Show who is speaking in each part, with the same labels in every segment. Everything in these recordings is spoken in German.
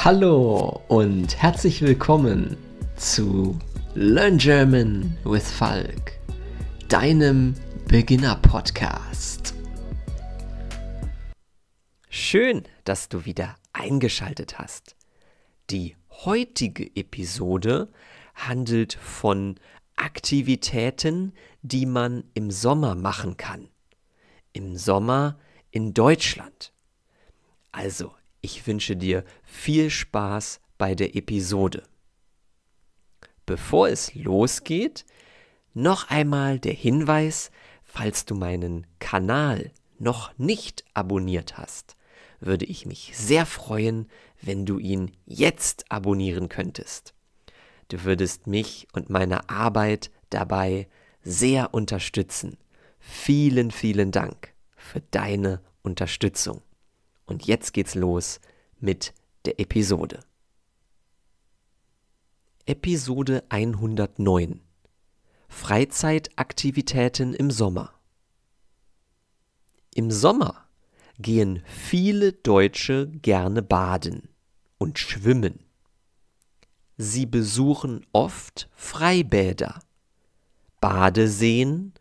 Speaker 1: Hallo und herzlich willkommen zu Learn German with Falk, deinem Beginner-Podcast. Schön, dass du wieder eingeschaltet hast. Die heutige Episode handelt von Aktivitäten, die man im Sommer machen kann. Im Sommer in Deutschland. Also ich wünsche dir viel Spaß bei der Episode. Bevor es losgeht, noch einmal der Hinweis, falls du meinen Kanal noch nicht abonniert hast, würde ich mich sehr freuen, wenn du ihn jetzt abonnieren könntest. Du würdest mich und meine Arbeit dabei sehr unterstützen. Vielen, vielen Dank für deine Unterstützung. Und jetzt geht's los mit der Episode. Episode 109 Freizeitaktivitäten im Sommer. Im Sommer gehen viele Deutsche gerne baden und schwimmen. Sie besuchen oft Freibäder, Badeseen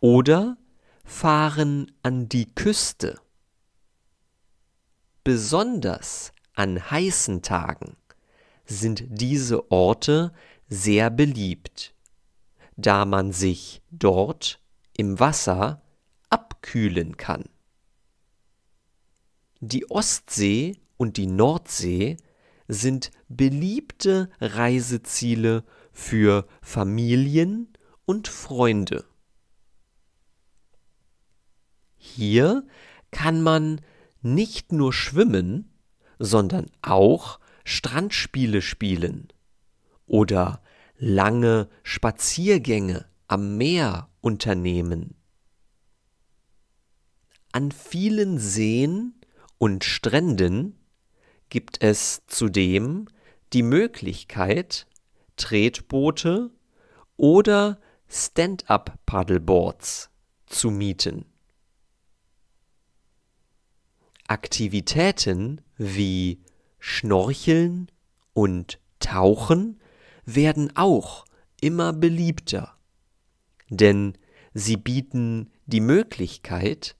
Speaker 1: oder fahren an die Küste Besonders an heißen Tagen sind diese Orte sehr beliebt, da man sich dort im Wasser abkühlen kann. Die Ostsee und die Nordsee sind beliebte Reiseziele für Familien und Freunde. Hier kann man nicht nur schwimmen, sondern auch Strandspiele spielen oder lange Spaziergänge am Meer unternehmen. An vielen Seen und Stränden gibt es zudem die Möglichkeit, Tretboote oder Stand-up-Paddleboards zu mieten. Aktivitäten wie Schnorcheln und Tauchen werden auch immer beliebter, denn sie bieten die Möglichkeit,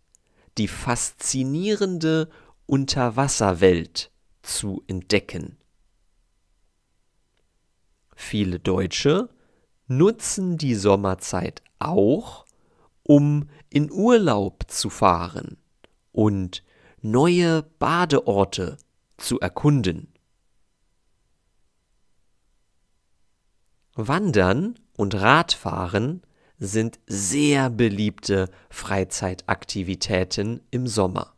Speaker 1: die faszinierende Unterwasserwelt zu entdecken. Viele Deutsche nutzen die Sommerzeit auch, um in Urlaub zu fahren und neue Badeorte zu erkunden. Wandern und Radfahren sind sehr beliebte Freizeitaktivitäten im Sommer.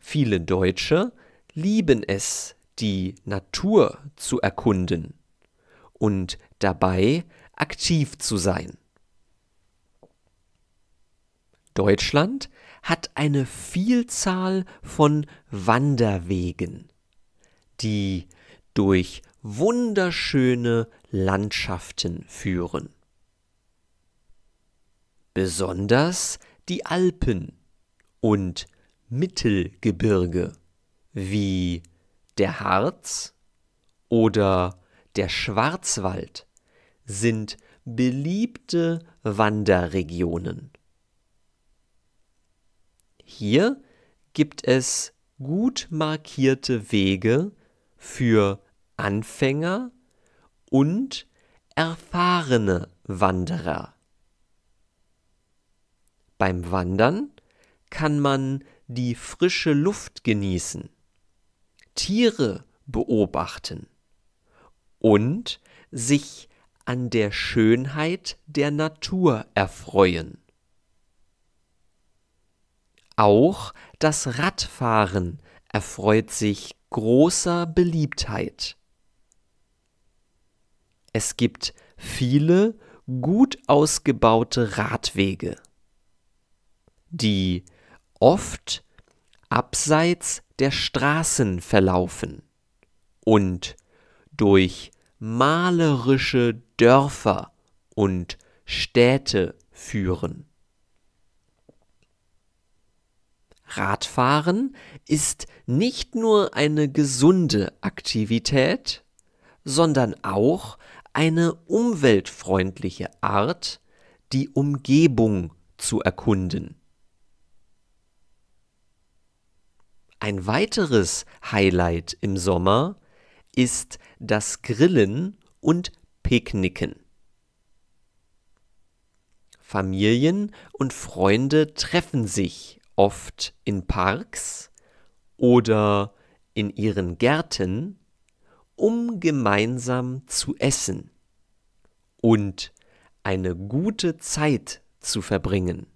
Speaker 1: Viele Deutsche lieben es, die Natur zu erkunden und dabei aktiv zu sein. Deutschland hat eine Vielzahl von Wanderwegen, die durch wunderschöne Landschaften führen. Besonders die Alpen und Mittelgebirge wie der Harz oder der Schwarzwald sind beliebte Wanderregionen. Hier gibt es gut markierte Wege für Anfänger und erfahrene Wanderer. Beim Wandern kann man die frische Luft genießen, Tiere beobachten und sich an der Schönheit der Natur erfreuen. Auch das Radfahren erfreut sich großer Beliebtheit. Es gibt viele gut ausgebaute Radwege, die oft abseits der Straßen verlaufen und durch malerische Dörfer und Städte führen. Radfahren ist nicht nur eine gesunde Aktivität, sondern auch eine umweltfreundliche Art, die Umgebung zu erkunden. Ein weiteres Highlight im Sommer ist das Grillen und Picknicken. Familien und Freunde treffen sich oft in Parks oder in ihren Gärten, um gemeinsam zu essen und eine gute Zeit zu verbringen.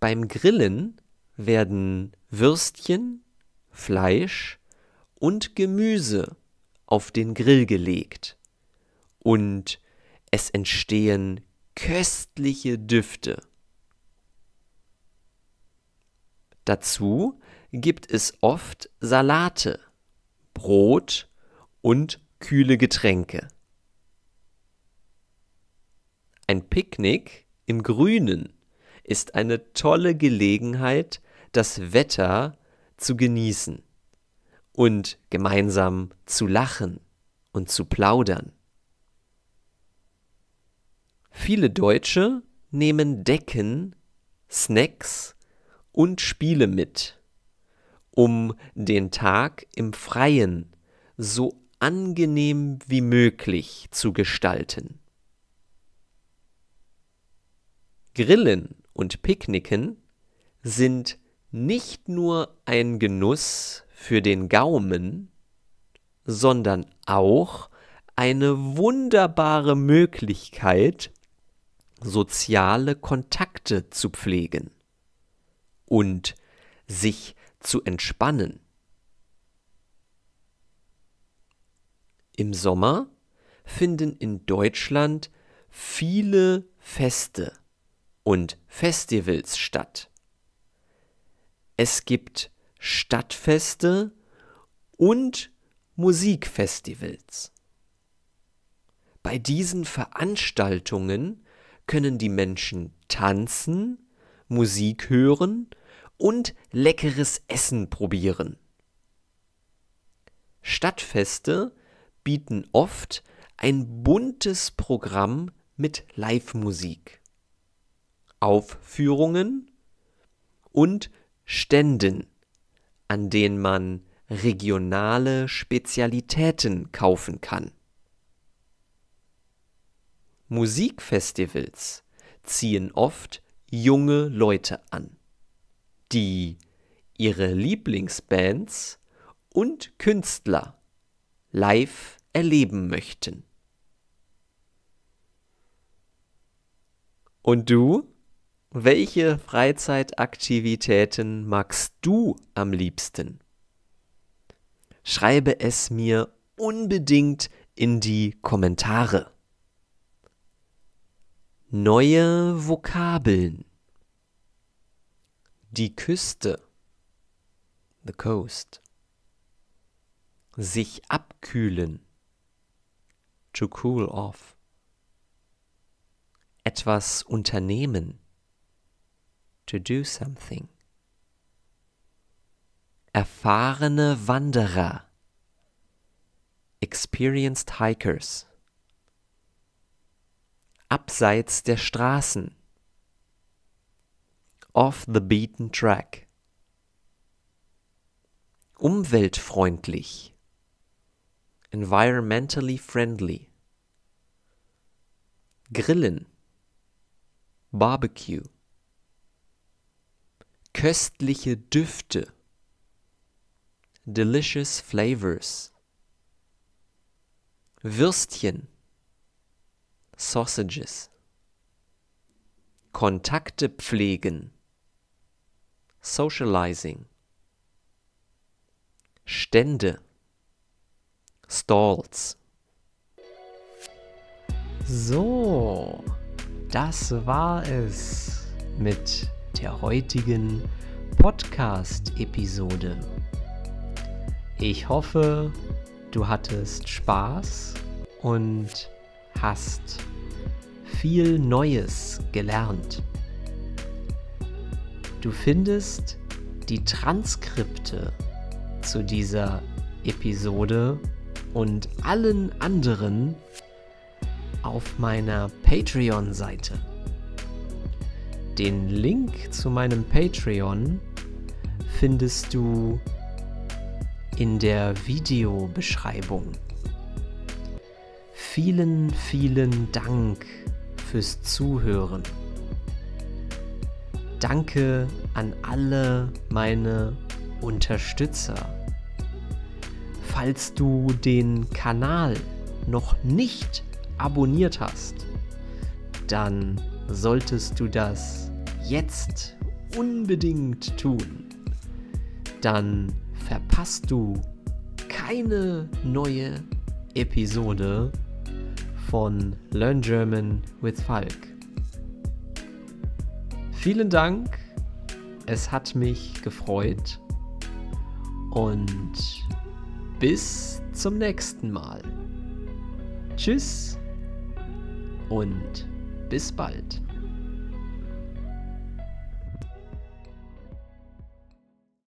Speaker 1: Beim Grillen werden Würstchen, Fleisch und Gemüse auf den Grill gelegt und es entstehen köstliche Düfte. Dazu gibt es oft Salate, Brot und kühle Getränke. Ein Picknick im Grünen ist eine tolle Gelegenheit, das Wetter zu genießen und gemeinsam zu lachen und zu plaudern. Viele Deutsche nehmen Decken, Snacks und Spiele mit, um den Tag im Freien so angenehm wie möglich zu gestalten. Grillen und Picknicken sind nicht nur ein Genuss für den Gaumen, sondern auch eine wunderbare Möglichkeit, soziale Kontakte zu pflegen und sich zu entspannen. Im Sommer finden in Deutschland viele Feste und Festivals statt. Es gibt Stadtfeste und Musikfestivals. Bei diesen Veranstaltungen können die Menschen tanzen, Musik hören und leckeres Essen probieren. Stadtfeste bieten oft ein buntes Programm mit Live-Musik, Aufführungen und Ständen, an denen man regionale Spezialitäten kaufen kann. Musikfestivals ziehen oft junge Leute an, die ihre Lieblingsbands und Künstler live erleben möchten. Und du? Welche Freizeitaktivitäten magst du am liebsten? Schreibe es mir unbedingt in die Kommentare. Neue Vokabeln. Die Küste. The coast. Sich abkühlen. To cool off. Etwas unternehmen. To do something. Erfahrene Wanderer. Experienced hikers abseits der Straßen. Off the beaten track. Umweltfreundlich. Environmentally friendly. Grillen. Barbecue. Köstliche Düfte. Delicious flavors. Würstchen. Sausages. Kontakte pflegen. Socializing. Stände. Stalls. So, das war es mit der heutigen Podcast-Episode. Ich hoffe, du hattest Spaß und hast viel Neues gelernt. Du findest die Transkripte zu dieser Episode und allen anderen auf meiner Patreon-Seite. Den Link zu meinem Patreon findest du in der Videobeschreibung. Vielen, vielen Dank fürs Zuhören. Danke an alle meine Unterstützer. Falls du den Kanal noch nicht abonniert hast, dann solltest du das jetzt unbedingt tun. Dann verpasst du keine neue Episode von Learn German with Falk. Vielen Dank, es hat mich gefreut und bis zum nächsten Mal. Tschüss und bis bald.